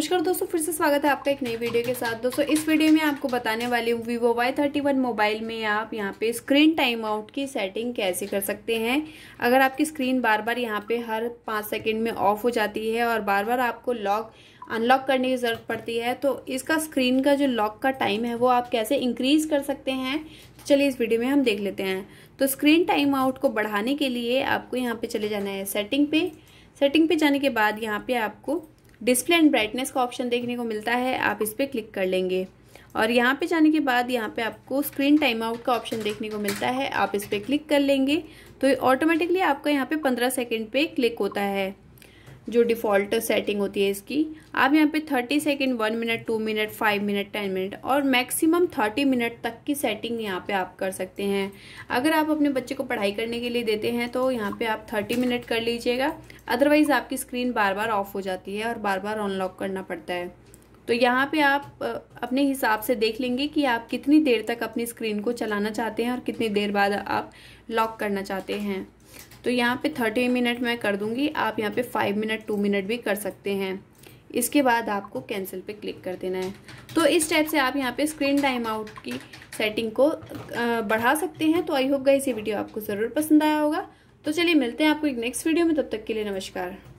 नमस्कार दोस्तों फिर से स्वागत है आपका एक नई वीडियो के साथ दोस्तों इस वीडियो में आपको बताने वाली हूँ Vivo Y thirty one mobile में आप यहाँ पे स्क्रीन टाइम आउट की सेटिंग कैसे कर सकते हैं अगर आपकी स्क्रीन बार बार यहाँ पे हर पाँच सेकंड में ऑफ हो जाती है और बार बार आपको लॉक अनलॉक करने की ज़रूरत पड़ती है तो इसका स्क्रीन का जो लॉक का टाइम है वो आप कैसे इंक्रीज कर सकते हैं तो चलिए इस वीडियो में हम देख लेते हैं तो स्क्रीन टाइम आउट को बढ़ाने के लिए आपको यहाँ पे चले जाना है सेटिंग पे सेटिंग पे जाने के बाद यहाँ पे आपको डिस्प्ले एंड ब्राइटनेस का ऑप्शन देखने को मिलता है आप इस पर क्लिक कर लेंगे और यहाँ पे जाने के बाद यहाँ पे आपको स्क्रीन टाइम आउट का ऑप्शन देखने को मिलता है आप इस पर क्लिक कर लेंगे तो ऑटोमेटिकली आपका यहाँ पे 15 सेकंड पे क्लिक होता है जो डिफ़ॉल्ट सेटिंग होती है इसकी आप यहाँ पे 30 second one minute two minute five minute ten minute और मैक्सिमम 30 मिनट तक की सेटिंग यहाँ पे आप कर सकते हैं अगर आप अपने बच्चे को पढ़ाई करने के लिए देते हैं तो यहाँ पे आप 30 मिनट कर लीजिएगा अदरवाइज़ आपकी स्क्रीन बार बार ऑफ हो जाती है और बार बार अनलॉक करना पड़ता है तो यहाँ पे आप अपने हिसाब से देख लेंगे कि आप कितनी देर तक अपनी स्क्रीन को चलाना चाहते हैं और कितनी देर बाद आप लॉक करना चाहते हैं तो यहाँ पे थर्टी मिनट मैं कर दूँगी आप यहाँ पे फाइव मिनट टू मिनट भी कर सकते हैं इसके बाद आपको कैंसिल पे क्लिक कर देना है तो इस टाइप से आप यहाँ पे स्क्रीन टाइम आउट की सेटिंग को बढ़ा सकते हैं तो आई होप गई ये वीडियो आपको ज़रूर पसंद आया होगा तो चलिए मिलते हैं आपको एक नेक्स्ट वीडियो में तब तक के लिए नमस्कार